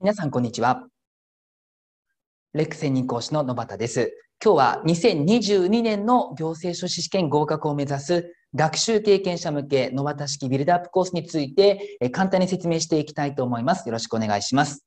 皆さん、こんにちは。レック専任講師の野端です。今日は2022年の行政書士試験合格を目指す学習経験者向け野端式ビルドアップコースについて簡単に説明していきたいと思います。よろしくお願いします。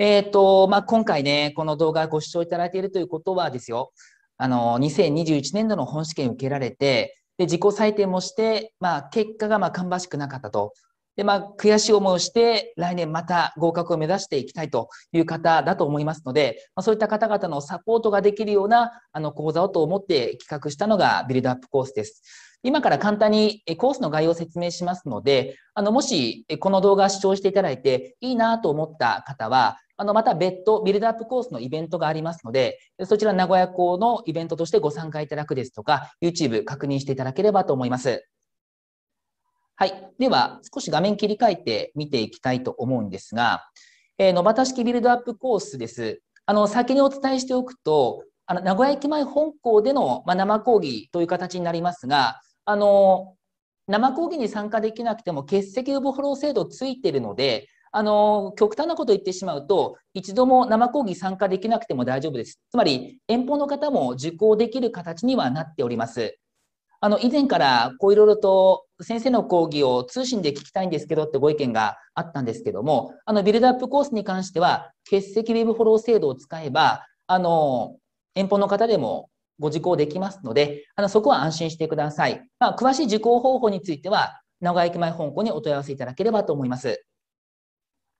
えっ、ー、と、まあ、今回ね、この動画ご視聴いただいているということはですよ、あの、2021年度の本試験受けられて、で自己採点もして、まあ、結果がま芳しくなかったと。で、まあ、悔しい思いをして、来年また合格を目指していきたいという方だと思いますので、まあ、そういった方々のサポートができるような、あの、講座をと思って企画したのが、ビルドアップコースです。今から簡単にコースの概要を説明しますので、あの、もし、この動画視聴していただいて、いいなと思った方は、あの、また別途ビルドアップコースのイベントがありますので、そちら名古屋校のイベントとしてご参加いただくですとか、YouTube 確認していただければと思います。はい。では、少し画面切り替えて見ていきたいと思うんですが、えー、野端式ビルドアップコースです。あの、先にお伝えしておくと、あの、名古屋駅前本校での、まあ、生講義という形になりますが、あの、生講義に参加できなくても欠席ウボフォロー制度ついてるので、あの、極端なこと言ってしまうと、一度も生講義参加できなくても大丈夫です。つまり、遠方の方も受講できる形にはなっております。あの、以前から、こういろいろと先生の講義を通信で聞きたいんですけどってご意見があったんですけども、あのビルドアップコースに関しては、欠席ウェブフォロー制度を使えば、あの、遠方の方でもご受講できますので、あのそこは安心してください。まあ、詳しい受講方法については、名古屋駅前本校にお問い合わせいただければと思います。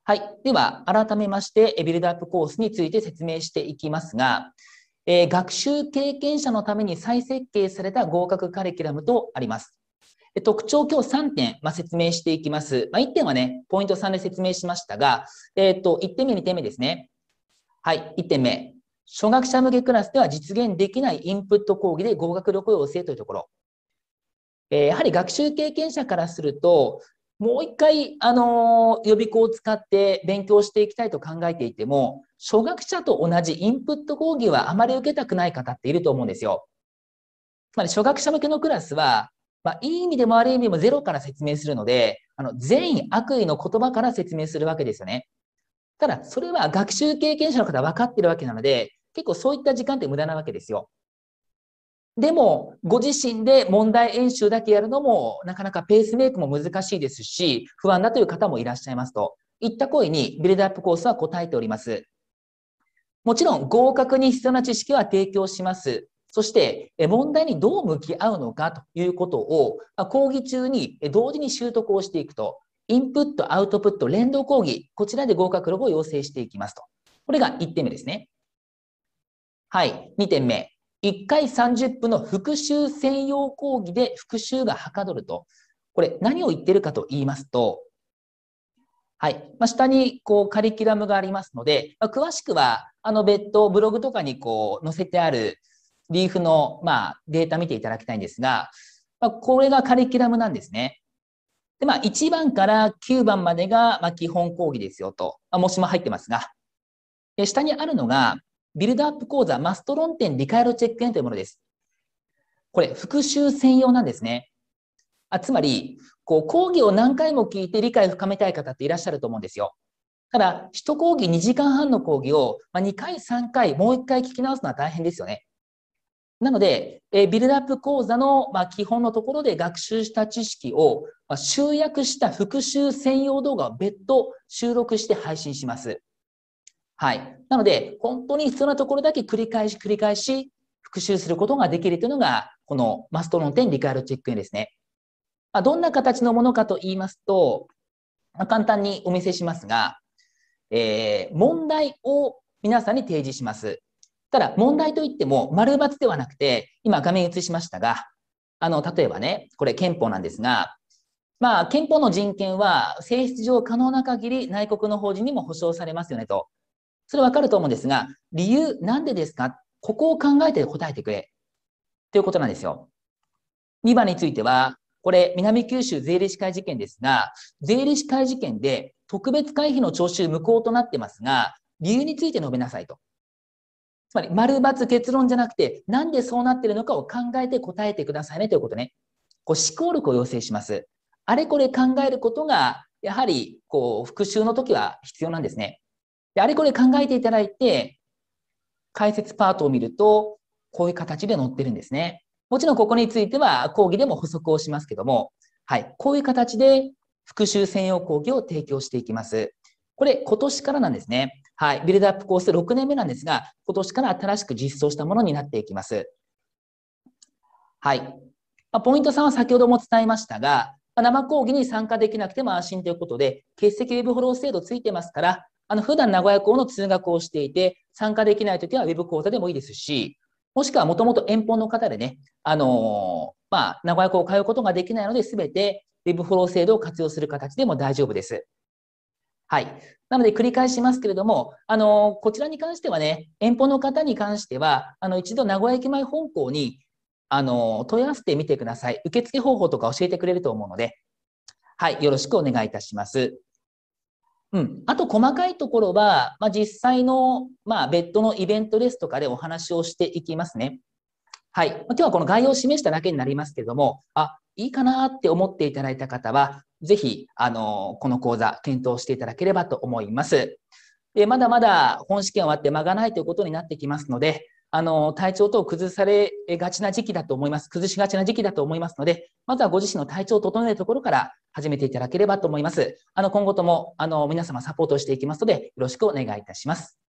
はい。では、改めまして、ビルドアップコースについて説明していきますが、えー、学習経験者のために再設計された合格カリキュラムとあります。特徴今日3点、まあ、説明していきます。まあ、1点はね、ポイント3で説明しましたが、えっ、ー、と、1点目、2点目ですね。はい、1点目。初学者向けクラスでは実現できないインプット講義で合格力を要請というところ。えー、やはり学習経験者からすると、もう一回、あのー、予備校を使って勉強していきたいと考えていても、初学者と同じインプット講義はあまり受けたくない方っていると思うんですよ。つまり初学者向けのクラスは、まあ、いい意味でも悪い意味でもゼロから説明するので、あの善意、悪意の言葉から説明するわけですよね。ただ、それは学習経験者の方は分かってるわけなので、結構そういった時間って無駄なわけですよ。でも、ご自身で問題演習だけやるのも、なかなかペースメイクも難しいですし、不安だという方もいらっしゃいますと。いった声に、ビルドアップコースは答えております。もちろん、合格に必要な知識は提供します。そして問題にどう向き合うのかということを講義中に同時に習得をしていくと、インプット、アウトプット、連動講義、こちらで合格ロボを要請していきますと。これが1点目ですね。はい、2点目。1回30分の復習専用講義で復習がはかどると。これ何を言ってるかと言いますと、はい。まあ、下に、こう、カリキュラムがありますので、まあ、詳しくは、あの、別途ブログとかに、こう、載せてある、リーフの、まあ、データ見ていただきたいんですが、まあ、これがカリキュラムなんですね。で、まあ、1番から9番までが、ま基本講義ですよと。まあ、もしも入ってますが。で下にあるのが、ビルドアップ講座マスト論点理解路チェックインというものです。これ、復習専用なんですね。あつまり、こう、講義を何回も聞いて理解を深めたい方っていらっしゃると思うんですよ。ただ、1講義2時間半の講義を、ま2回、3回、もう1回聞き直すのは大変ですよね。なので、えビルドアップ講座の、ま基本のところで学習した知識を、ま集約した復習専用動画を別途収録して配信します。はい。なので、本当に必要なところだけ繰り返し繰り返し復習することができるというのが、このマストロン点リカールチェックインですね。まどんな形のものかと言いますと、ま簡単にお見せしますが、えー、問題を皆さんに提示します。ただ問題といっても、丸抜ではなくて、今画面映しましたが、あの、例えばね、これ憲法なんですが、まあ、憲法の人権は性質上可能な限り内国の法人にも保障されますよねと。それわかると思うんですが、理由なんでですかここを考えて答えてくれ。ということなんですよ。2番については、これ、南九州税理士会事件ですが、税理士会事件で特別会費の徴収無効となってますが、理由について述べなさいと。つまり、丸×結論じゃなくて、なんでそうなってるのかを考えて答えてくださいねということね。こう思考力を要請します。あれこれ考えることが、やはり、こう、復習の時は必要なんですね。で、あれこれ考えていただいて、解説パートを見ると、こういう形で載ってるんですね。もちろんここについては講義でも補足をしますけども、はい、こういう形で復習専用講義を提供していきます。これ今年からなんですね。はい、ビルドアップコース6年目なんですが、今年から新しく実装したものになっていきます。はい。まあ、ポイント3は先ほども伝えましたが、まあ、生講義に参加できなくても安心ということで、欠席ウェブフォロー制度ついてますから、あの普段名古屋校の通学をしていて、参加できないときはウェブ講座でもいいですし、もしくはもともと遠方の方でね、あのー、まあ、名古屋校を通うことができないので、すべてウェブフォロー制度を活用する形でも大丈夫です。はい。なので繰り返しますけれども、あの、こちらに関してはね、遠方の方に関しては、あの、一度名古屋駅前本校に、あの、問い合わせてみてください。受付方法とか教えてくれると思うので、はい、よろしくお願いいたします。うん、あと細かいところは、まあ、実際の、まあ、別途のイベントですとかでお話をしていきますね。はい。今日はこの概要を示しただけになりますけれども、あ、いいかなって思っていただいた方は、ぜひ、あの、この講座、検討していただければと思います。で、まだまだ本試験終わって間がないということになってきますので、あの、体調等を崩されがちな時期だと思います。崩しがちな時期だと思いますので、まずはご自身の体調を整えるところから始めていただければと思います。あの、今後とも、あの、皆様サポートしていきますので、よろしくお願いいたします。